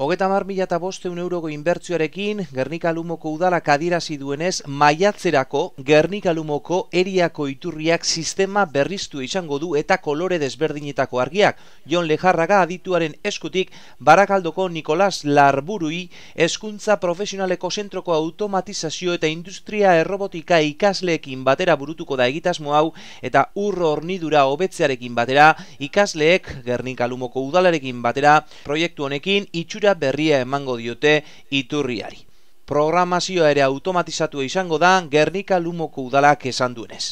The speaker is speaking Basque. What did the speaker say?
Hogeta mar mila eta bosteun euroko inbertzioarekin, Gernika Lumoko udalak adirazi duenez, maiatzerako Gernika Lumoko eriako iturriak sistema berriztu izango du eta kolore desberdinetako argiak. Jon Lejarraga adituaren eskutik, barakaldoko Nikolas Larburui, eskuntza profesionaleko zentroko automatizazio eta industria errobotika ikasleekin batera burutuko da egitasmo hau, eta urro hornidura hobetzearekin batera, ikasleek Gernika Lumoko udalarekin batera, proiektu honekin itxura berria emango diote iturriari. Programazioa ere automatizatua izango da Gernika Lumoko udalak esan duenez.